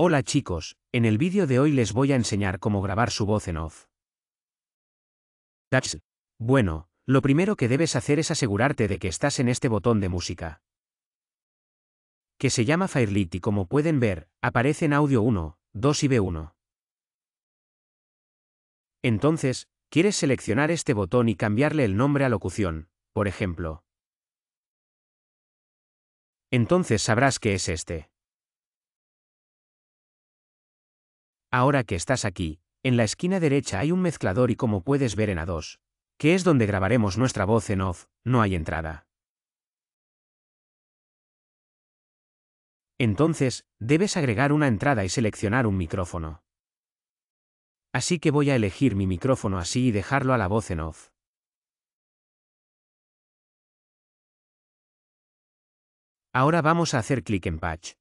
Hola chicos, en el vídeo de hoy les voy a enseñar cómo grabar su voz en off. Bueno, lo primero que debes hacer es asegurarte de que estás en este botón de música. Que se llama Firelit y como pueden ver, aparece en audio 1, 2 y B1. Entonces, quieres seleccionar este botón y cambiarle el nombre a locución, por ejemplo. Entonces sabrás que es este. Ahora que estás aquí, en la esquina derecha hay un mezclador y como puedes ver en A2, que es donde grabaremos nuestra voz en off, no hay entrada. Entonces, debes agregar una entrada y seleccionar un micrófono. Así que voy a elegir mi micrófono así y dejarlo a la voz en off. Ahora vamos a hacer clic en Patch.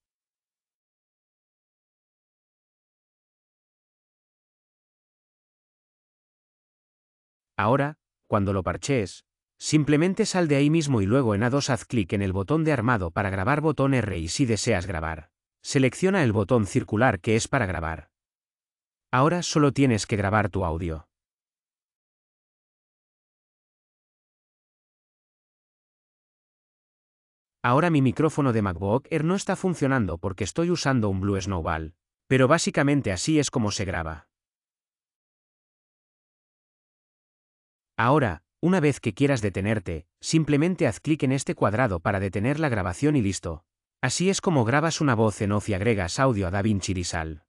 Ahora, cuando lo parches, simplemente sal de ahí mismo y luego en A2 haz clic en el botón de armado para grabar botón R y si deseas grabar, selecciona el botón circular que es para grabar. Ahora solo tienes que grabar tu audio. Ahora mi micrófono de MacBook Air no está funcionando porque estoy usando un Blue Snowball, pero básicamente así es como se graba. Ahora, una vez que quieras detenerte, simplemente haz clic en este cuadrado para detener la grabación y listo. Así es como grabas una voz en off y agregas audio a DaVinci Resolve.